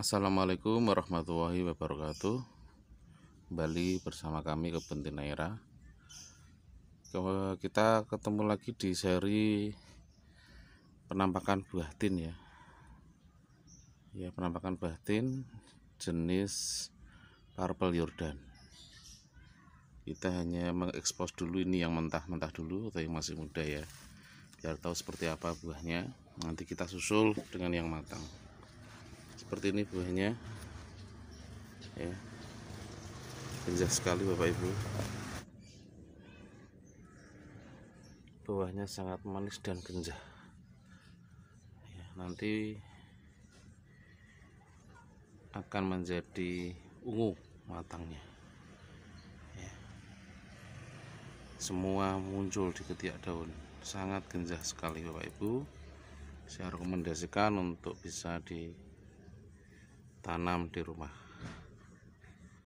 Assalamualaikum warahmatullahi wabarakatuh Kembali bersama kami Kebun Tinaira Kita ketemu lagi di seri Penampakan buah tin ya Ya penampakan buah tin Jenis Purple Jordan Kita hanya mengekspos dulu ini yang mentah-mentah dulu Atau yang masih muda ya Biar tahu seperti apa buahnya Nanti kita susul dengan yang matang seperti ini buahnya ya indah sekali Bapak Ibu buahnya sangat manis dan genjah ya, nanti akan menjadi ungu matangnya ya. semua muncul di ketiak daun sangat genjah sekali Bapak Ibu saya rekomendasikan untuk bisa di tanam di rumah